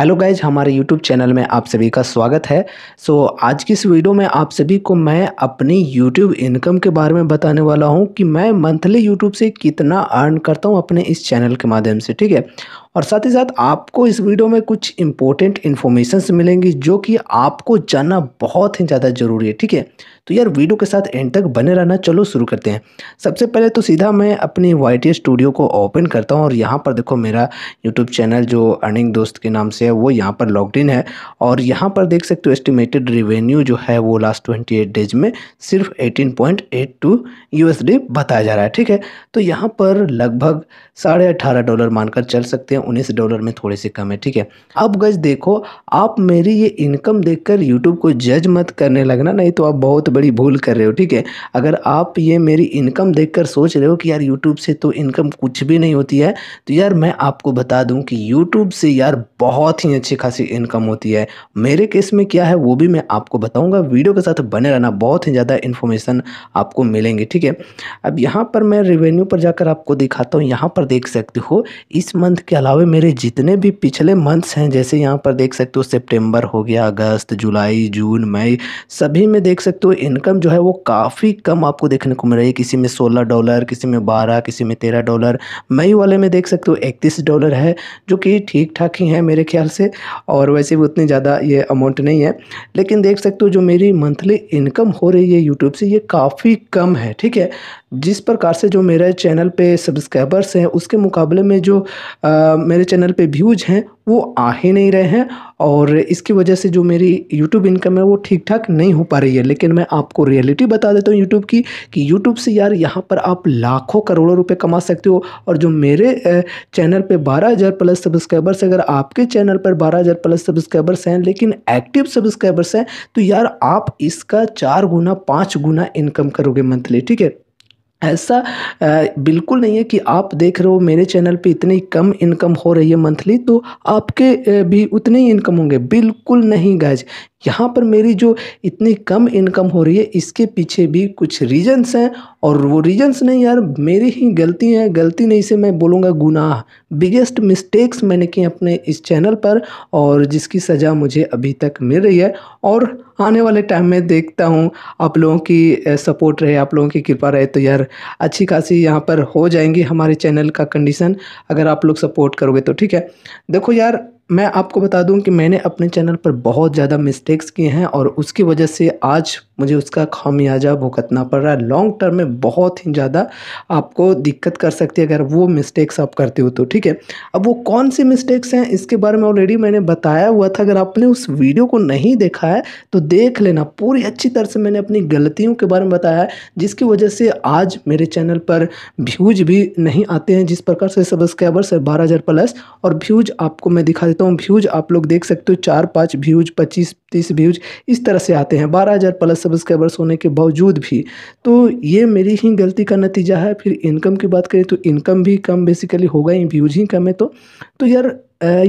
hello guys हमारे YouTube channel में आप सभी का स्वागत है सो so, आज की इस वीडियो में आप सभी को मैं अपनी यूट्यूब इनकम के बारे में बताने वाला हूं कि मैं मंथली यूट्यूब से कितना अर्न करता हूं अपने इस चैनल के माध्यम से ठीक है और साथ ही साथ आपको इस वीडियो में कुछ इंपॉर्टेंट इन्फॉर्मेशन मिलेंगी जो कि आपको जानना बहुत ही ज़्यादा ज़रूरी है ठीक है तो यार वीडियो के साथ एंड तक बने रहना चलो शुरू करते हैं सबसे पहले तो सीधा मैं अपनी वाई स्टूडियो को ओपन करता हूँ और यहाँ पर देखो मेरा यूट्यूब चैनल जो अर्निंग दोस्त के नाम से है वो यहाँ पर लॉग है और यहाँ पर देख सकते हो एस्टिमेटेड रिवेन्यू जो है वो लास्ट ट्वेंटी डेज में सिर्फ eighteen point eight two D बताया जा रहा है ठीक है तो यहाँ पर लगभग साढ़े अठारह डॉलर मानकर चल सकते हैं हैं उन्नीस डॉलर में थोड़े से कम है ठीक है अब गज देखो आप मेरी ये इनकम देखकर यूट्यूब को जज मत करने लगना नहीं तो आप बहुत बड़ी भूल कर रहे हो ठीक है अगर आप ये मेरी इनकम देख सोच रहे हो कि यार यूट्यूब से तो इनकम कुछ भी नहीं होती है तो यार मैं आपको बता दूं कि यूट्यूब से यार बहुत ही अच्छी खासी इनकम होती है मेरे केस में क्या है वो भी मैं आपको बताऊँगा वीडियो के साथ बने रहना बहुत ही ज़्यादा इन्फॉर्मेशन आपको मिलेंगे ठीक है अब यहाँ पर मैं रेवेन्यू पर जाकर आपको दिखाता हूँ यहाँ पर देख सकते हो इस मंथ के अलावा अलावा मेरे जितने भी पिछले मंथ्स हैं जैसे यहाँ पर देख सकते हो सितंबर हो गया अगस्त जुलाई जून मई सभी में देख सकते हो इनकम जो है वो काफ़ी कम आपको देखने को मिल रही है किसी में सोलह डॉलर किसी में बारह किसी में तेरह डॉलर मई वाले में देख सकते हो इकतीस डॉलर है जो कि ठीक ठाक ही है मेरे ख्याल से और वैसे भी उतनी ज़्यादा ये अमाउंट नहीं है लेकिन देख सकते हो जो मेरी मंथली इनकम हो रही है यूट्यूब से ये काफ़ी कम है ठीक है जिस प्रकार से जो मेरे चैनल पे सब्सक्राइबर्स हैं उसके मुकाबले में जो आ, मेरे चैनल पे व्यूज हैं वो आ ही नहीं रहे हैं और इसकी वजह से जो मेरी यूट्यूब इनकम है वो ठीक ठाक नहीं हो पा रही है लेकिन मैं आपको रियलिटी बता देता हूँ यूट्यूब की कि यूट्यूब से यार यहाँ पर आप लाखों करोड़ों रुपये कमा सकते हो और जो मेरे चैनल पर बारह प्लस सब्सक्राइबर्स अगर आपके चैनल पर बारह प्लस सब्सक्राइबर्स हैं लेकिन एक्टिव सब्सक्राइबर्स हैं तो यार आप इसका चार गुना पाँच गुना इनकम करोगे मंथली ठीक है ऐसा बिल्कुल नहीं है कि आप देख रहे हो मेरे चैनल पे इतनी कम इनकम हो रही है मंथली तो आपके भी उतने ही इनकम होंगे बिल्कुल नहीं गैज यहाँ पर मेरी जो इतनी कम इनकम हो रही है इसके पीछे भी कुछ रीजंस हैं और वो रीजंस नहीं यार मेरी ही गलती है गलती नहीं से मैं बोलूँगा गुनाह बिगेस्ट मिस्टेक्स मैंने की अपने इस चैनल पर और जिसकी सज़ा मुझे अभी तक मिल रही है और आने वाले टाइम में देखता हूँ आप लोगों की सपोर्ट रहे आप लोगों की कृपा रहे तो यार अच्छी खासी यहाँ पर हो जाएंगी हमारे चैनल का कंडीशन अगर आप लोग सपोर्ट करोगे तो ठीक है देखो यार मैं आपको बता दूं कि मैंने अपने चैनल पर बहुत ज़्यादा मिस्टेक्स किए हैं और उसकी वजह से आज मुझे उसका खामियाजा भुगतना पड़ रहा है लॉन्ग टर्म में बहुत ही ज़्यादा आपको दिक्कत कर सकती है अगर वो मिस्टेक्स आप करते हो तो ठीक है अब वो कौन सी मिस्टेक्स हैं इसके बारे में ऑलरेडी मैंने बताया हुआ था अगर आपने उस वीडियो को नहीं देखा है तो देख लेना पूरी अच्छी तरह से मैंने अपनी गलतियों के बारे में बताया है जिसकी वजह से आज मेरे चैनल पर व्यूज भी नहीं आते हैं जिस प्रकार से सब्सक्राइबर्स है बारह प्लस और व्यूज आपको मैं दिखा सकता हूँ व्यूज़ आप लोग देख सकते हो चार पाँच व्यूज़ पच्चीस तीस व्यूज़ इस तरह से आते हैं बारह हज़ार प्लस सब्सक्राइबर्स होने के बावजूद भी तो ये मेरी ही गलती का नतीजा है फिर इनकम की बात करें तो इनकम भी कम बेसिकली होगा ही व्यूज़ ही कम है तो, तो यार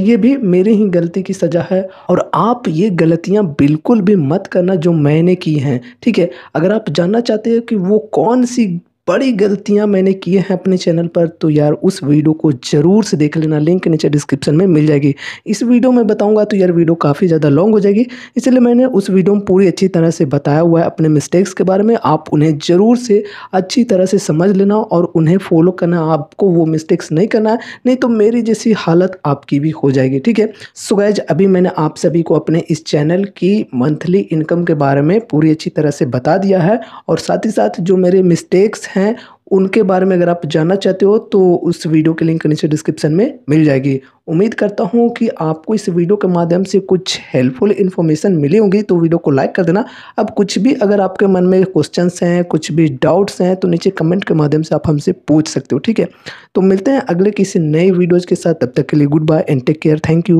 ये भी मेरी ही गलती की सज़ा है और आप ये गलतियाँ बिल्कुल भी मत करना जो मैंने की हैं ठीक है अगर आप जानना चाहते हो कि वो कौन सी बड़ी गलतियां मैंने किए हैं अपने चैनल पर तो यार उस वीडियो को ज़रूर से देख लेना लिंक नीचे डिस्क्रिप्शन में मिल जाएगी इस वीडियो में बताऊंगा तो यार वीडियो काफ़ी ज़्यादा लॉन्ग हो जाएगी इसलिए मैंने उस वीडियो में पूरी अच्छी तरह से बताया हुआ है अपने मिस्टेक्स के बारे में आप उन्हें ज़रूर से अच्छी तरह से समझ लेना और उन्हें फॉलो करना आपको वो मिस्टेक्स नहीं करना है नहीं तो मेरी जैसी हालत आपकी भी हो जाएगी ठीक है सुगैज अभी मैंने आप सभी को अपने इस चैनल की मंथली इनकम के बारे में पूरी अच्छी तरह से बता दिया है और साथ ही साथ जो मेरे मिस्टेक्स हैं हैं उनके बारे में अगर आप जानना चाहते हो तो उस वीडियो के लिंक नीचे डिस्क्रिप्शन में मिल जाएगी उम्मीद करता हूँ कि आपको इस वीडियो के माध्यम से कुछ हेल्पफुल इन्फॉर्मेशन मिली होगी तो वीडियो को लाइक कर देना अब कुछ भी अगर आपके मन में क्वेश्चन हैं कुछ भी डाउट्स हैं तो नीचे कमेंट के माध्यम से आप हमसे पूछ सकते हो ठीक है तो मिलते हैं अगले किसी नए वीडियोज़ के साथ तब तक के लिए good bye and take care thank you